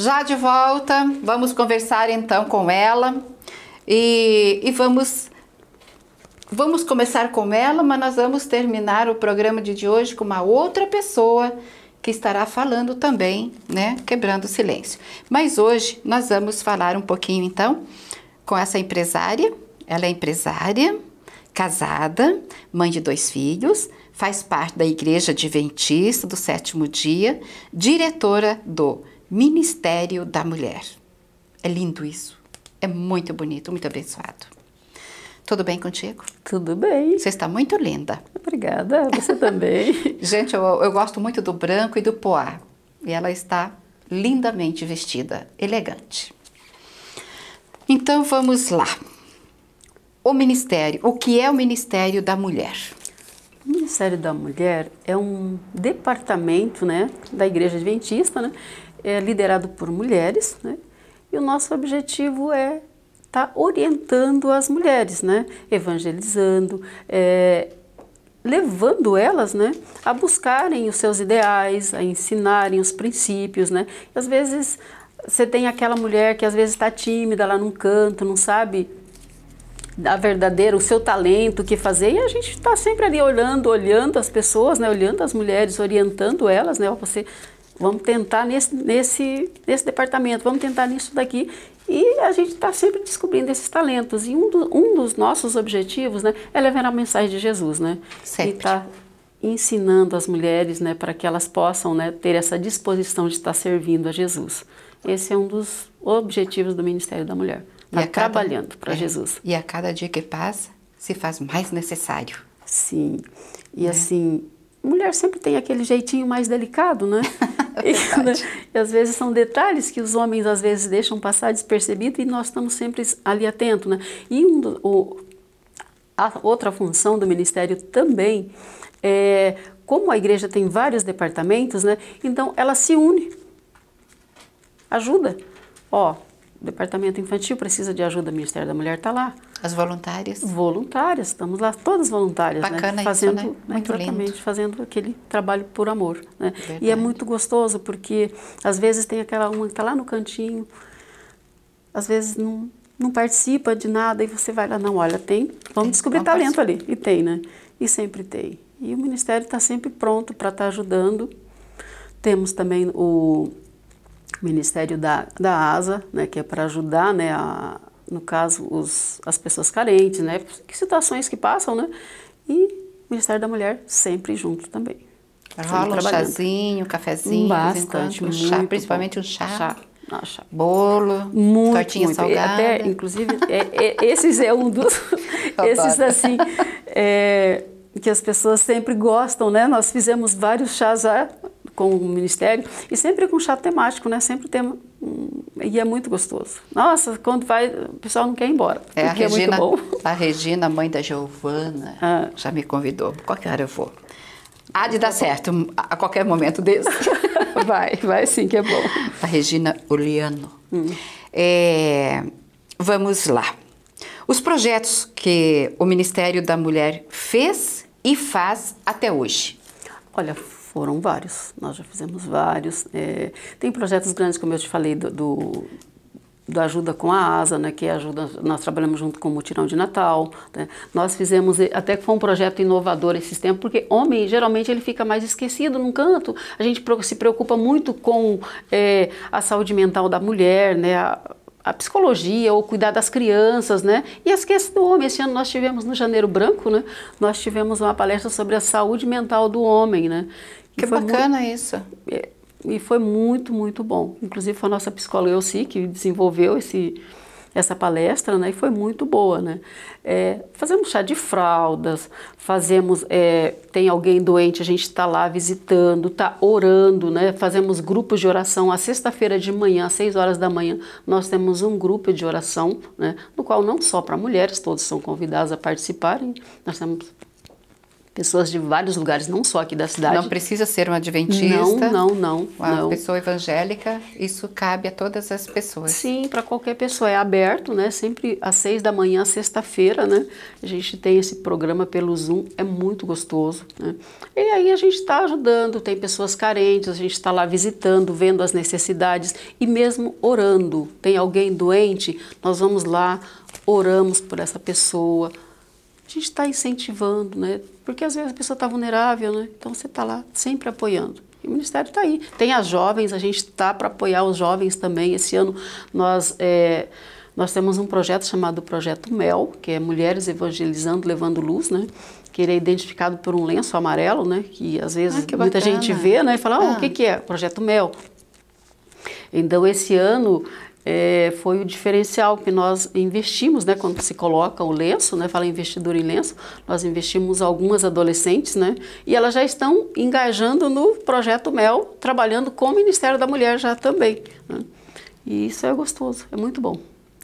Já de volta, vamos conversar então com ela e, e vamos vamos começar com ela, mas nós vamos terminar o programa de hoje com uma outra pessoa que estará falando também, né, quebrando o silêncio. Mas hoje nós vamos falar um pouquinho então com essa empresária. Ela é empresária, casada, mãe de dois filhos, faz parte da Igreja Adventista do Sétimo Dia, diretora do Ministério da Mulher. É lindo isso. É muito bonito, muito abençoado. Tudo bem contigo? Tudo bem. Você está muito linda. Obrigada, você também. Gente, eu, eu gosto muito do branco e do poá. E ela está lindamente vestida, elegante. Então vamos lá. O ministério, o que é o Ministério da Mulher? O Ministério da Mulher é um departamento, né, da Igreja Adventista, né, é liderado por mulheres, né? E o nosso objetivo é estar tá orientando as mulheres, né? Evangelizando, é, levando elas, né, a buscarem os seus ideais, a ensinarem os princípios, né? E às vezes você tem aquela mulher que às vezes está tímida lá num canto, não sabe a verdadeira, o seu talento, o que fazer, e a gente está sempre ali olhando, olhando as pessoas, né, olhando as mulheres, orientando elas, né, você vamos tentar nesse, nesse, nesse departamento, vamos tentar nisso daqui. E a gente está sempre descobrindo esses talentos. E um, do, um dos nossos objetivos né, é levar a mensagem de Jesus, né? Sempre. E tá ensinando as mulheres, né, para que elas possam né, ter essa disposição de estar servindo a Jesus. Esse é um dos objetivos do Ministério da Mulher. Está trabalhando para é, Jesus. E a cada dia que passa, se faz mais necessário. Sim. E né? assim, mulher sempre tem aquele jeitinho mais delicado, né? É e, né? e, às vezes são detalhes que os homens às vezes deixam passar despercebido e nós estamos sempre ali atentos, né? E um do, o, a outra função do ministério também é, como a igreja tem vários departamentos, né? Então ela se une, ajuda. Ó, o departamento infantil precisa de ajuda, o Ministério da Mulher está lá. As voluntárias? Voluntárias, estamos lá, todas voluntárias. Né? Bacana né? fazendo, isso, né? Muito né? Exatamente, lindo. fazendo aquele trabalho por amor. Né? E é muito gostoso, porque às vezes tem aquela uma que está lá no cantinho, às vezes não, não participa de nada, e você vai lá, não, olha, tem, vamos tem, descobrir talento ali. E tem, né? E sempre tem. E o Ministério está sempre pronto para estar tá ajudando. Temos também o Ministério da, da ASA, né, que é para ajudar, né, a, no caso, os, as pessoas carentes, né, que situações que passam, né, e Ministério da Mulher sempre junto também. Rola um chazinho, cafezinho, bastante, um chá, principalmente bom. um chá. chá. Ah, chá. Bolo, muito, tortinha muito. salgada. Até, inclusive, é, é, esses é um dos... esses, assim, é, que as pessoas sempre gostam, né? Nós fizemos vários chás com o Ministério e sempre com chá temático, né? Sempre tem e é muito gostoso. Nossa, quando vai, o pessoal não quer ir embora. É, a Regina, é muito bom. a Regina, mãe da Giovana, ah. já me convidou. Qualquer hora eu vou. Há de dar certo a qualquer momento desse. vai, vai sim, que é bom. A Regina Uliano. Hum. É, vamos lá. Os projetos que o Ministério da Mulher fez e faz até hoje. Olha, foram vários, nós já fizemos vários. É, tem projetos grandes, como eu te falei, do, do da ajuda com a ASA, né, que ajuda, nós trabalhamos junto com o Mutirão de Natal. Né? Nós fizemos, eh, até que foi um projeto inovador esse tempo, porque homem, geralmente, ele fica mais esquecido num canto. A gente se preocupa muito com é, a saúde mental da mulher, né, a, a psicologia ou cuidar das crianças, né? E esquece do homem. Esse ano nós tivemos no Janeiro Branco, né? Nós tivemos uma palestra sobre a saúde mental do homem, né? Que bacana muito, isso. É, e foi muito, muito bom. Inclusive foi a nossa psicóloga Elci que desenvolveu esse, essa palestra, né? E foi muito boa, né? É, fazemos chá de fraldas, fazemos... É, tem alguém doente, a gente está lá visitando, está orando, né? Fazemos grupos de oração. À sexta-feira de manhã, às seis horas da manhã, nós temos um grupo de oração, né? No qual não só para mulheres, todos são convidados a participarem. Nós temos pessoas de vários lugares, não só aqui da cidade. Não precisa ser um adventista. Não, não, não. Uma não. pessoa evangélica, isso cabe a todas as pessoas. Sim, para qualquer pessoa. É aberto, né? Sempre às seis da manhã, sexta-feira, né? A gente tem esse programa pelo Zoom, é muito gostoso. Né? E aí a gente está ajudando, tem pessoas carentes, a gente está lá visitando, vendo as necessidades e mesmo orando. Tem alguém doente, nós vamos lá, oramos por essa pessoa, a gente está incentivando, né? Porque às vezes a pessoa está vulnerável, né? Então você está lá sempre apoiando. E o Ministério está aí. Tem as jovens, a gente está para apoiar os jovens também. Esse ano nós, é, nós temos um projeto chamado Projeto Mel, que é Mulheres Evangelizando, Levando Luz, né? que ele é identificado por um lenço amarelo, né? Que às vezes ah, muita gente vê, né? E fala, ah, o ah. que, que é? Projeto Mel. Então, esse ano é, foi o diferencial que nós investimos, né, quando se coloca o lenço, né, fala investidura em lenço, nós investimos algumas adolescentes, né, e elas já estão engajando no projeto Mel, trabalhando com o Ministério da Mulher já também. Né? E isso é gostoso, é muito bom.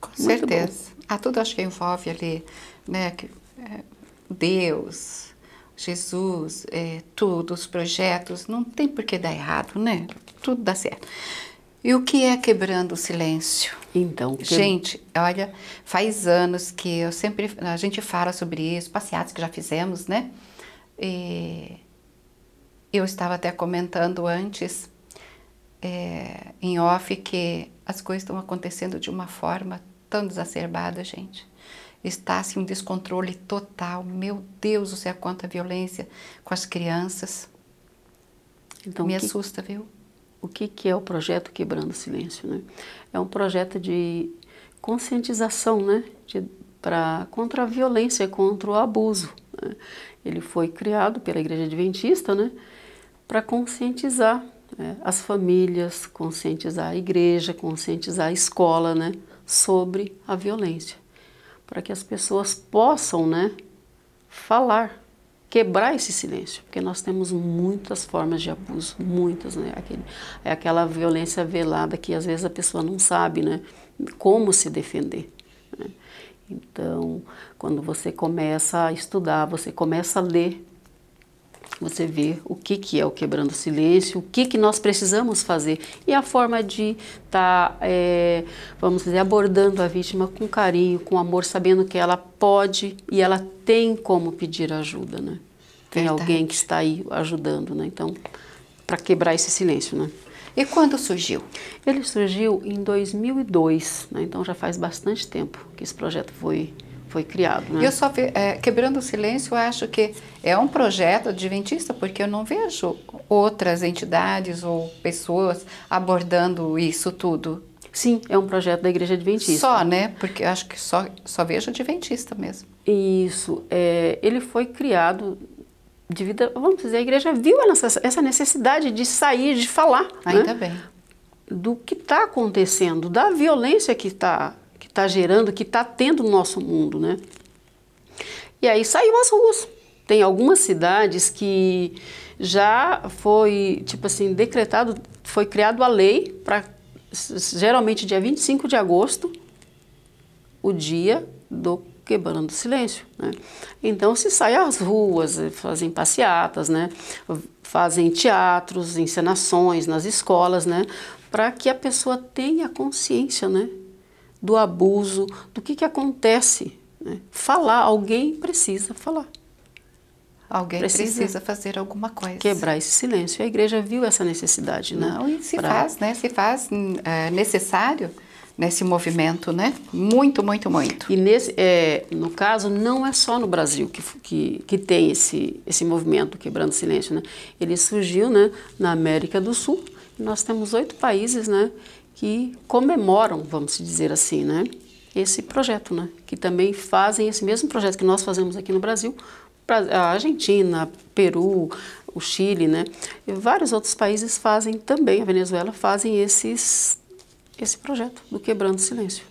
Com muito certeza. Bom. Ah, tudo acho que envolve ali, né, que, é, Deus, Jesus, é, tudo, os projetos, não tem por que dar errado, né? Tudo dá certo. E o que é quebrando o silêncio? Então, que... gente, olha, faz anos que eu sempre a gente fala sobre isso, passeados que já fizemos, né? E eu estava até comentando antes é, em off que as coisas estão acontecendo de uma forma tão desacerbada, gente. Está assim um descontrole total. Meu Deus, o céu, quanta violência com as crianças. Então, Me que... assusta, viu? o que, que é o projeto Quebrando o Silêncio. Né? É um projeto de conscientização né? para, contra a violência, contra o abuso. Né? Ele foi criado pela Igreja Adventista né? para conscientizar né? as famílias, conscientizar a igreja, conscientizar a escola né? sobre a violência, para que as pessoas possam né? falar quebrar esse silêncio, porque nós temos muitas formas de abuso, muitas, né? Aquele, é aquela violência velada que às vezes a pessoa não sabe, né? Como se defender. Né? Então, quando você começa a estudar, você começa a ler você vê o que, que é o quebrando o silêncio, o que, que nós precisamos fazer e a forma de estar, tá, é, vamos dizer, abordando a vítima com carinho, com amor, sabendo que ela pode e ela tem como pedir ajuda, né? Tem Verdade. alguém que está aí ajudando, né? Então, para quebrar esse silêncio, né? E quando surgiu? Ele surgiu em 2002, né? então já faz bastante tempo que esse projeto foi foi criado. Né? Eu só é, quebrando o silêncio, eu acho que é um projeto adventista porque eu não vejo outras entidades ou pessoas abordando isso tudo. Sim, é um projeto da Igreja Adventista. Só, né? Porque acho que só só vejo adventista mesmo. Isso, é, ele foi criado devido. vamos dizer, a igreja viu essa necessidade de sair, de falar. Né? Ainda né? bem. Do que está acontecendo, da violência que está está gerando, que está tendo no nosso mundo, né? E aí saiu as ruas. Tem algumas cidades que já foi, tipo assim, decretado, foi criado a lei para geralmente dia 25 de agosto, o dia do quebrando o silêncio. Né? Então se sai às ruas, eh, fazem passeatas, né? fazem teatros, encenações nas escolas, né? para que a pessoa tenha consciência né? do abuso, do que, que acontece. Né? Falar, alguém precisa falar. Alguém precisa, precisa, fazer alguma coisa. Quebrar esse silêncio. A igreja viu essa necessidade, né? Não, e se pra... faz, né? Se faz hum, é, necessário nesse movimento, né? Muito, muito, muito. E nesse, é, no caso, não é só no Brasil que, que, que tem esse, esse movimento Quebrando Silêncio, né? Ele surgiu né, na América do Sul. Nós temos oito países, né? que comemoram, vamos dizer assim, né, esse projeto, né, que também fazem esse mesmo projeto que nós fazemos aqui no Brasil, a Argentina, Peru, o Chile, né, e vários outros países fazem também, a Venezuela fazem esses esse projeto do Quebrando o Silêncio.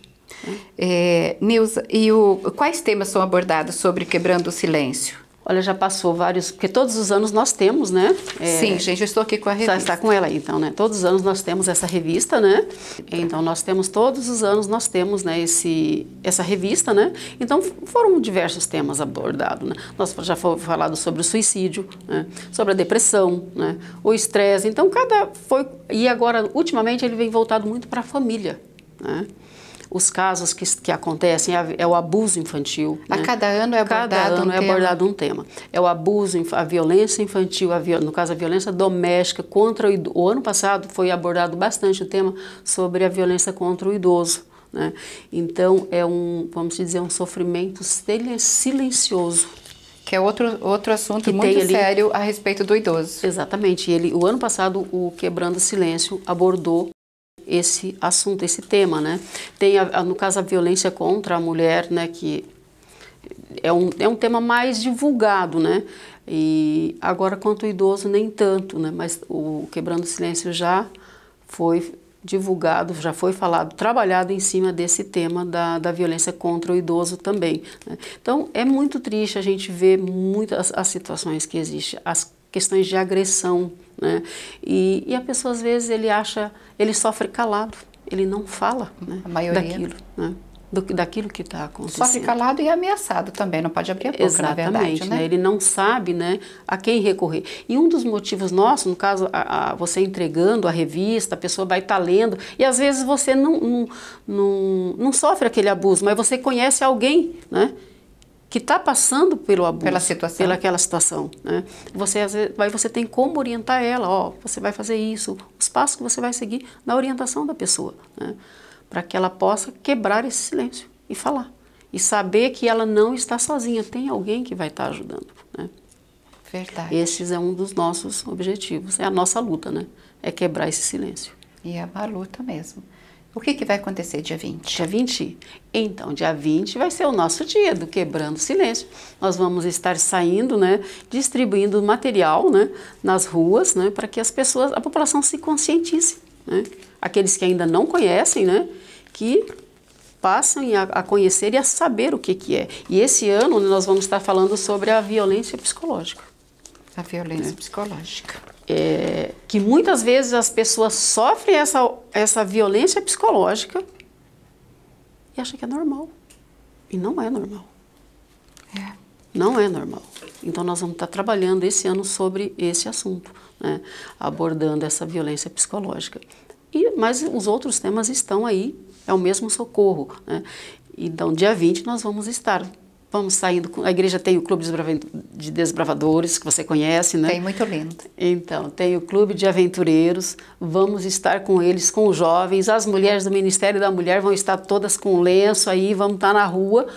Né. É, Nilza, e o, quais temas são abordados sobre Quebrando o Silêncio? Olha, já passou vários, porque todos os anos nós temos, né? É, Sim, gente, eu estou aqui com a revista. Está com ela aí, então, né? Todos os anos nós temos essa revista, né? Então nós temos todos os anos nós temos, né? Esse essa revista, né? Então foram diversos temas abordados, né? Nós já foi falado sobre o suicídio, né? sobre a depressão, né? O estresse. Então cada foi e agora ultimamente ele vem voltado muito para a família, né? os casos que, que acontecem é, é o abuso infantil. A né? cada ano é abordado cada ano um é tema. um tema. É o abuso, a violência infantil, a, no caso a violência doméstica contra o idoso. O ano passado foi abordado bastante o tema sobre a violência contra o idoso. Né? Então é um, vamos dizer, um sofrimento silencioso que é outro, outro assunto que muito ali... sério a respeito do idoso. Exatamente. Ele, o ano passado, o Quebrando Silêncio abordou esse assunto, esse tema, né? Tem, a, a, no caso, a violência contra a mulher, né, que é um, é um tema mais divulgado, né? E agora, quanto ao idoso, nem tanto, né? Mas o Quebrando o Silêncio já foi divulgado, já foi falado, trabalhado em cima desse tema da, da violência contra o idoso também. Né? Então, é muito triste a gente ver muitas as situações que existem, as questões de agressão né? E, e a pessoa, às vezes, ele acha, ele sofre calado, ele não fala né, a maioria. Né? daquilo. Né? Do, daquilo que está acontecendo. sofre calado e é ameaçado também, não pode abrir a boca, Exatamente, na verdade. Né? Né? Ele não sabe né, a quem recorrer. E um dos motivos nossos, no caso, a, a você entregando a revista, a pessoa vai estar tá lendo, e às vezes você não, não, não, não sofre aquele abuso, mas você conhece alguém, né? que está passando pelo abuso, pela situação, pela aquela situação, né? Você vai, você tem como orientar ela, ó, você vai fazer isso, os passos que você vai seguir na orientação da pessoa, né? Para que ela possa quebrar esse silêncio e falar e saber que ela não está sozinha, tem alguém que vai estar tá ajudando, né? Verdade. Esse é um dos nossos objetivos, é a nossa luta, né? É quebrar esse silêncio. E é uma luta mesmo. O que, que vai acontecer dia 20? Dia 20? Então, dia 20 vai ser o nosso dia do Quebrando Silêncio. Nós vamos estar saindo, né, distribuindo material né, nas ruas né, para que as pessoas, a população se conscientize. Né? Aqueles que ainda não conhecem, né, que passem a, a conhecer e a saber o que, que é. E esse ano né, nós vamos estar falando sobre a violência psicológica. A violência né? psicológica é, que muitas vezes as pessoas sofrem essa, essa violência psicológica e acham que é normal. E não é normal. É. Não é normal. Então nós vamos estar trabalhando esse ano sobre esse assunto, né? abordando essa violência psicológica. E, mas os outros temas estão aí, é o mesmo socorro. Né? Então, dia 20 nós vamos estar Vamos saindo. A igreja tem o Clube de Desbravadores, que você conhece, né? Tem, muito lindo. Então, tem o Clube de Aventureiros. Vamos estar com eles, com os jovens. As mulheres do Ministério da Mulher vão estar todas com lenço aí, vamos estar na rua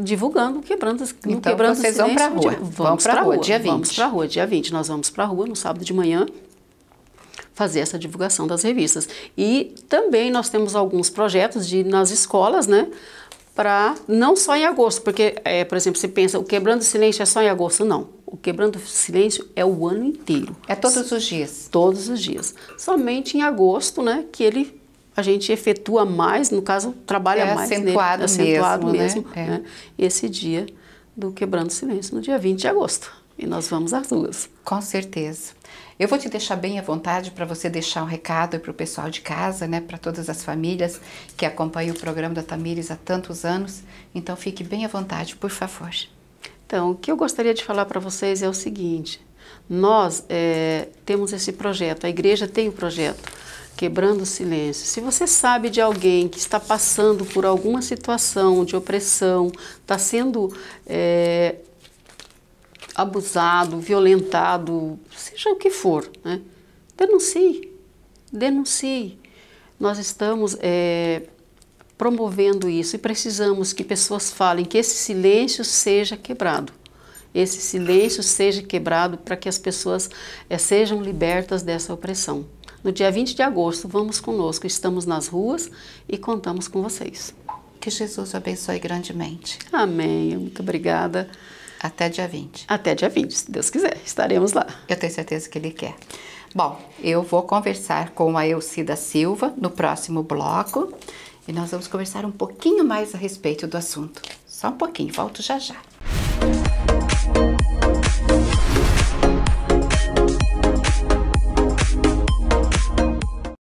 divulgando quebrando então, quebrando vocês vão para a rua. Vamos, para a rua, rua, dia 20. Vamos para a rua, dia 20. Nós vamos para a rua no sábado de manhã fazer essa divulgação das revistas. E também nós temos alguns projetos de nas escolas, né? para não só em agosto, porque, é, por exemplo, você pensa, o Quebrando o Silêncio é só em agosto? Não. O Quebrando o Silêncio é o ano inteiro. É todos os dias? Todos os dias. Somente em agosto, né, que ele a gente efetua mais, no caso, trabalha é mais acentuado nele, acentuado mesmo, é mesmo né? É. Né? É. esse dia do Quebrando o Silêncio, no dia 20 de agosto e nós vamos às duas. Com certeza. Eu vou te deixar bem à vontade para você deixar um recado para o pessoal de casa, né, para todas as famílias que acompanham o programa da Tamires há tantos anos. Então fique bem à vontade, por favor. Então, o que eu gostaria de falar para vocês é o seguinte: nós é, temos esse projeto, a igreja tem o um projeto Quebrando o Silêncio. Se você sabe de alguém que está passando por alguma situação de opressão, está sendo é, abusado, violentado, seja o que for, né? denuncie, denuncie. Nós estamos é, promovendo isso e precisamos que pessoas falem, que esse silêncio seja quebrado. Esse silêncio seja quebrado para que as pessoas é, sejam libertas dessa opressão. No dia 20 de agosto, vamos conosco, estamos nas ruas e contamos com vocês. Que Jesus abençoe grandemente. Amém. Muito obrigada. Até dia 20. Até dia 20, se Deus quiser, estaremos lá. Eu tenho certeza que ele quer. Bom, eu vou conversar com a Elcida Silva no próximo bloco e nós vamos conversar um pouquinho mais a respeito do assunto. Só um pouquinho, volto já já.